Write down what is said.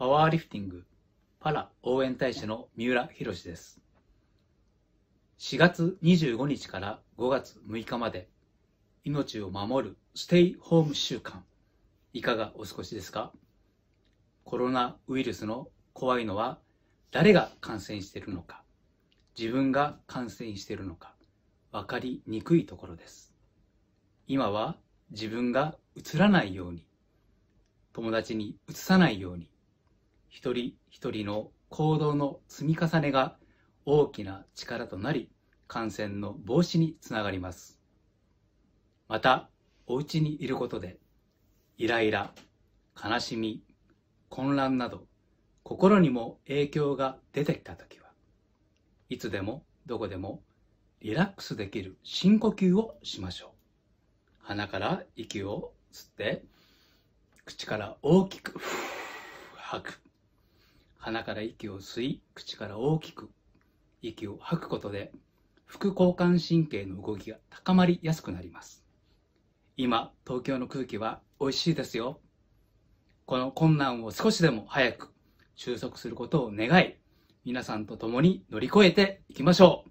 パワーリフティングパラ応援大使の三浦博です。4月25日から5月6日まで命を守るステイホーム週間いかがお過ごしですかコロナウイルスの怖いのは誰が感染しているのか自分が感染しているのか分かりにくいところです今は自分がうつらないように友達にうつさないように一人一人の行動の積み重ねが大きな力となり感染の防止につながりますまたお家にいることでイライラ悲しみ混乱など心にも影響が出てきた時はいつでもどこでもリラックスできる深呼吸をしましょう鼻から息を吸って口から大きく吐く鼻から息を吸い、口から大きく息を吐くことで、副交感神経の動きが高まりやすくなります。今、東京の空気は美味しいですよ。この困難を少しでも早く収束することを願い、皆さんと共に乗り越えていきましょう。